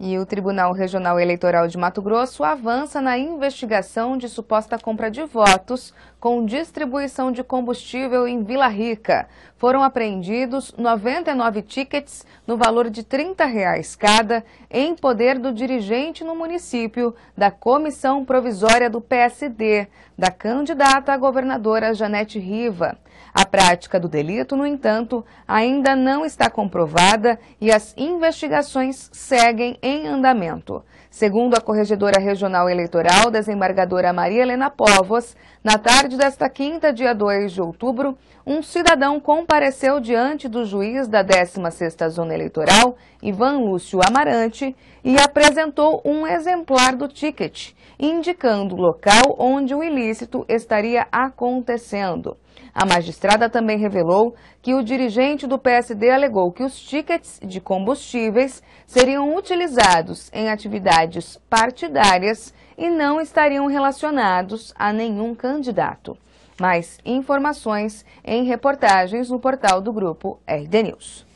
E o Tribunal Regional Eleitoral de Mato Grosso avança na investigação de suposta compra de votos com distribuição de combustível em Vila Rica. Foram apreendidos 99 tickets no valor de R$ 30 reais cada, em poder do dirigente no município, da comissão provisória do PSD, da candidata a governadora Janete Riva. A prática do delito, no entanto, ainda não está comprovada e as investigações seguem em em andamento. Segundo a Corregedora Regional Eleitoral, desembargadora Maria Helena Povos, na tarde desta quinta, dia 2 de outubro, um cidadão compareceu diante do juiz da 16ª Zona Eleitoral, Ivan Lúcio Amarante, e apresentou um exemplar do ticket, indicando o local onde o ilícito estaria acontecendo. A magistrada também revelou que o dirigente do PSD alegou que os tickets de combustíveis seriam utilizados realizados em atividades partidárias e não estariam relacionados a nenhum candidato. Mais informações em reportagens no portal do Grupo RD News.